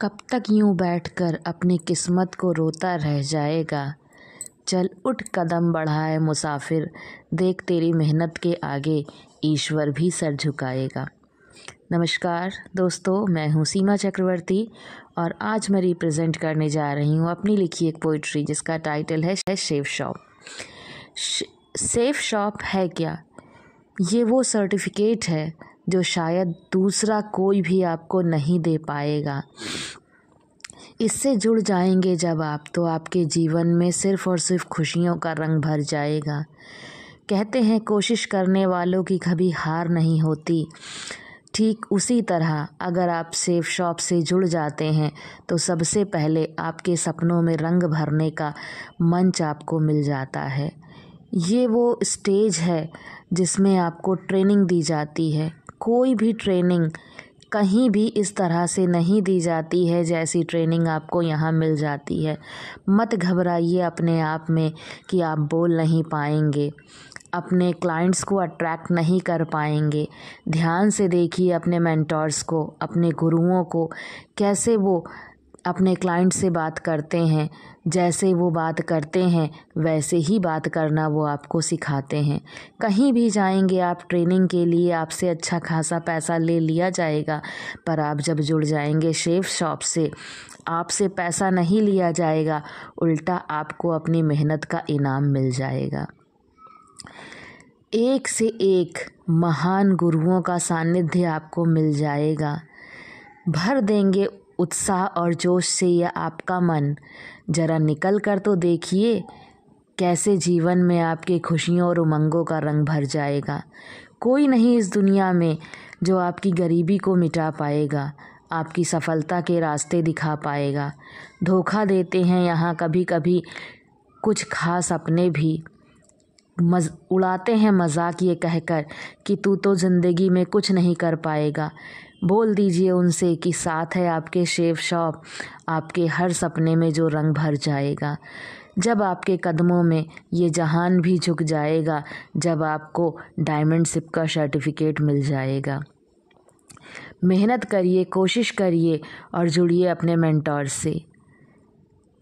कब तक यूं बैठकर अपनी किस्मत को रोता रह जाएगा चल उठ कदम बढ़ाए मुसाफिर देख तेरी मेहनत के आगे ईश्वर भी सर झुकाएगा नमस्कार दोस्तों मैं हूँ सीमा चक्रवर्ती और आज मैं रिप्रेजेंट करने जा रही हूँ अपनी लिखी एक पोइट्री जिसका टाइटल है सेफ शॉप सेफ शॉप है क्या ये वो सर्टिफिकेट है जो शायद दूसरा कोई भी आपको नहीं दे पाएगा इससे जुड़ जाएंगे जब आप तो आपके जीवन में सिर्फ़ और सिर्फ खुशियों का रंग भर जाएगा कहते हैं कोशिश करने वालों की कभी हार नहीं होती ठीक उसी तरह अगर आप सेफ शॉप से जुड़ जाते हैं तो सबसे पहले आपके सपनों में रंग भरने का मंच आपको मिल जाता है ये वो स्टेज है जिसमें आपको ट्रेनिंग दी जाती है कोई भी ट्रेनिंग कहीं भी इस तरह से नहीं दी जाती है जैसी ट्रेनिंग आपको यहाँ मिल जाती है मत घबराइए अपने आप में कि आप बोल नहीं पाएंगे अपने क्लाइंट्स को अट्रैक्ट नहीं कर पाएंगे ध्यान से देखिए अपने मेंटर्स को अपने गुरुओं को कैसे वो अपने क्लाइंट से बात करते हैं जैसे वो बात करते हैं वैसे ही बात करना वो आपको सिखाते हैं कहीं भी जाएंगे आप ट्रेनिंग के लिए आपसे अच्छा खासा पैसा ले लिया जाएगा पर आप जब जुड़ जाएंगे शेफ शॉप से आपसे पैसा नहीं लिया जाएगा उल्टा आपको अपनी मेहनत का इनाम मिल जाएगा एक से एक महान गुरुओं का सानिध्य आपको मिल जाएगा भर देंगे उत्साह और जोश से यह आपका मन ज़रा निकल कर तो देखिए कैसे जीवन में आपके खुशियों और उमंगों का रंग भर जाएगा कोई नहीं इस दुनिया में जो आपकी गरीबी को मिटा पाएगा आपकी सफलता के रास्ते दिखा पाएगा धोखा देते हैं यहाँ कभी कभी कुछ खास अपने भी मज उड़ाते हैं मजाक ये कहकर कि तू तो ज़िंदगी में कुछ नहीं कर पाएगा बोल दीजिए उनसे कि साथ है आपके शेव शॉप आपके हर सपने में जो रंग भर जाएगा जब आपके कदमों में ये जहान भी झुक जाएगा जब आपको डायमंड सिप का सर्टिफिकेट मिल जाएगा मेहनत करिए कोशिश करिए और जुड़िए अपने मेंटोर से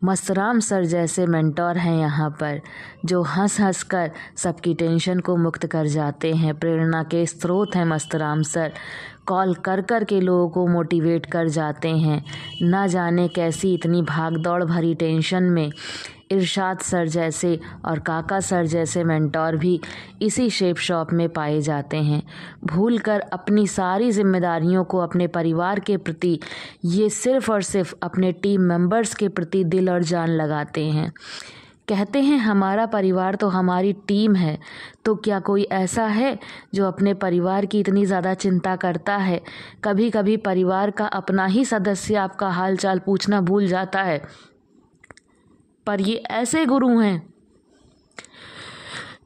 मस्तराम सर जैसे मेंटोर हैं यहाँ पर जो हंस हंस कर सबकी टेंशन को मुक्त कर जाते हैं प्रेरणा के स्रोत हैं मस्तराम सर कॉल कर कर के लोगों को मोटिवेट कर जाते हैं ना जाने कैसी इतनी भाग दौड़ भरी टेंशन में इरशाद सर जैसे और काका सर जैसे मेंटोर भी इसी शेप शॉप में पाए जाते हैं भूल कर अपनी सारी जिम्मेदारियों को अपने परिवार के प्रति ये सिर्फ़ और सिर्फ अपने टीम मेंबर्स के प्रति दिल और जान लगाते हैं कहते हैं हमारा परिवार तो हमारी टीम है तो क्या कोई ऐसा है जो अपने परिवार की इतनी ज़्यादा चिंता करता है कभी कभी परिवार का अपना ही सदस्य आपका हाल चाल पूछना भूल जाता है पर ये ऐसे गुरु हैं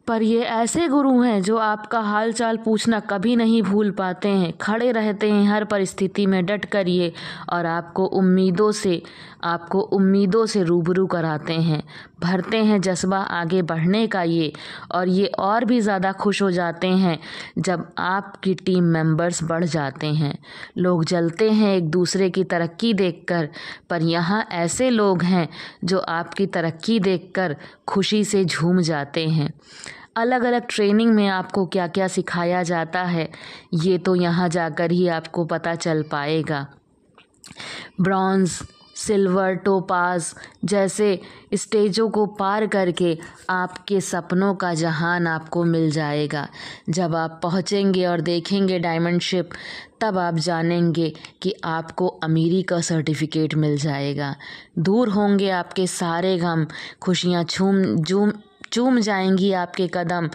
पर ये ऐसे गुरु हैं जो आपका हाल चाल पूछना कभी नहीं भूल पाते हैं खड़े रहते हैं हर परिस्थिति में डट कर ये और आपको उम्मीदों से आपको उम्मीदों से रूबरू कराते हैं भरते हैं जज्बा आगे बढ़ने का ये और ये और भी ज़्यादा खुश हो जाते हैं जब आपकी टीम मेंबर्स बढ़ जाते हैं लोग जलते हैं एक दूसरे की तरक्की देखकर पर यहाँ ऐसे लोग हैं जो आपकी तरक्की देखकर खुशी से झूम जाते हैं अलग अलग ट्रेनिंग में आपको क्या क्या सिखाया जाता है ये तो यहाँ जाकर ही आपको पता चल पाएगा ब्रॉन्ज़ सिल्वर टोपाज जैसे स्टेजों को पार करके आपके सपनों का जहान आपको मिल जाएगा जब आप पहुँचेंगे और देखेंगे डायमंड शिप तब आप जानेंगे कि आपको अमीरी का सर्टिफिकेट मिल जाएगा दूर होंगे आपके सारे गम खुशियाँ छूम झूम चूम जाएंगी आपके कदम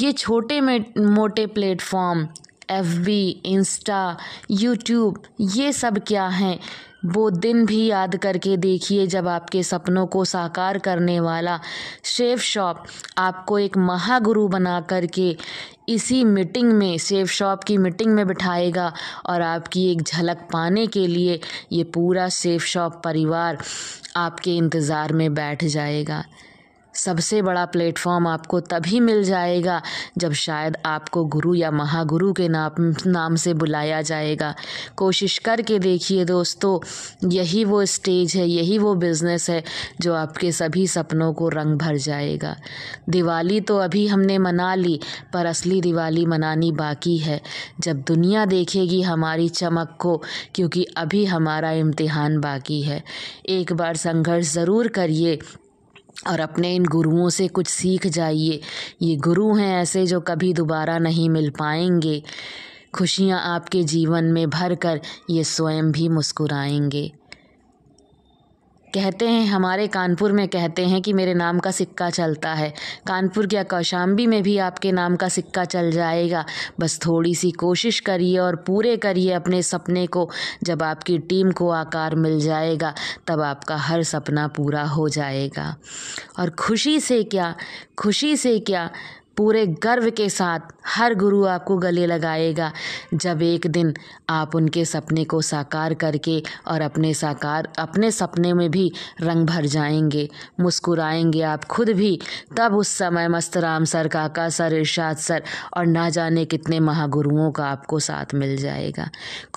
ये छोटे मोटे platform F B insta YouTube ये सब क्या हैं वो दिन भी याद करके देखिए जब आपके सपनों को साकार करने वाला सेव शॉप आपको एक महागुरु बना करके इसी मीटिंग में सेफ शॉप की मीटिंग में बिठाएगा और आपकी एक झलक पाने के लिए ये पूरा सेव शॉप परिवार आपके इंतज़ार में बैठ जाएगा सबसे बड़ा प्लेटफॉर्म आपको तभी मिल जाएगा जब शायद आपको गुरु या महागुरु के नाम नाम से बुलाया जाएगा कोशिश करके देखिए दोस्तों यही वो स्टेज है यही वो बिज़नेस है जो आपके सभी सपनों को रंग भर जाएगा दिवाली तो अभी हमने मना ली पर असली दिवाली मनानी बाकी है जब दुनिया देखेगी हमारी चमक को क्योंकि अभी हमारा इम्तिहान बाकी है एक बार संघर्ष ज़रूर करिए और अपने इन गुरुओं से कुछ सीख जाइए ये गुरु हैं ऐसे जो कभी दोबारा नहीं मिल पाएंगे खुशियाँ आपके जीवन में भर कर ये स्वयं भी मुस्कुराएंगे कहते हैं हमारे कानपुर में कहते हैं कि मेरे नाम का सिक्का चलता है कानपुर क्या कौशाम्बी में भी आपके नाम का सिक्का चल जाएगा बस थोड़ी सी कोशिश करिए और पूरे करिए अपने सपने को जब आपकी टीम को आकार मिल जाएगा तब आपका हर सपना पूरा हो जाएगा और खुशी से क्या खुशी से क्या पूरे गर्व के साथ हर गुरु आपको गले लगाएगा जब एक दिन आप उनके सपने को साकार करके और अपने साकार अपने सपने में भी रंग भर जाएंगे मुस्कुराएंगे आप खुद भी तब उस समय Mastram sir Kaka sir Irshad sir और ना जाने कितने महागुरुओं का आपको साथ मिल जाएगा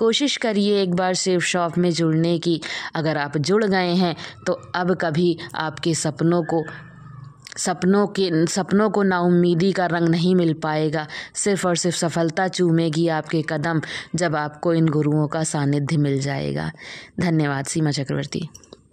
कोशिश करिए एक बार शिव शॉप में जुड़ने की अगर आप जुड़ गए हैं तो अब कभी आपके सपनों को सपनों के सपनों को नाउम्मीदी का रंग नहीं मिल पाएगा सिर्फ़ और सिर्फ सफलता चूमेगी आपके कदम जब आपको इन गुरुओं का सानिध्य मिल जाएगा धन्यवाद सीमा चक्रवर्ती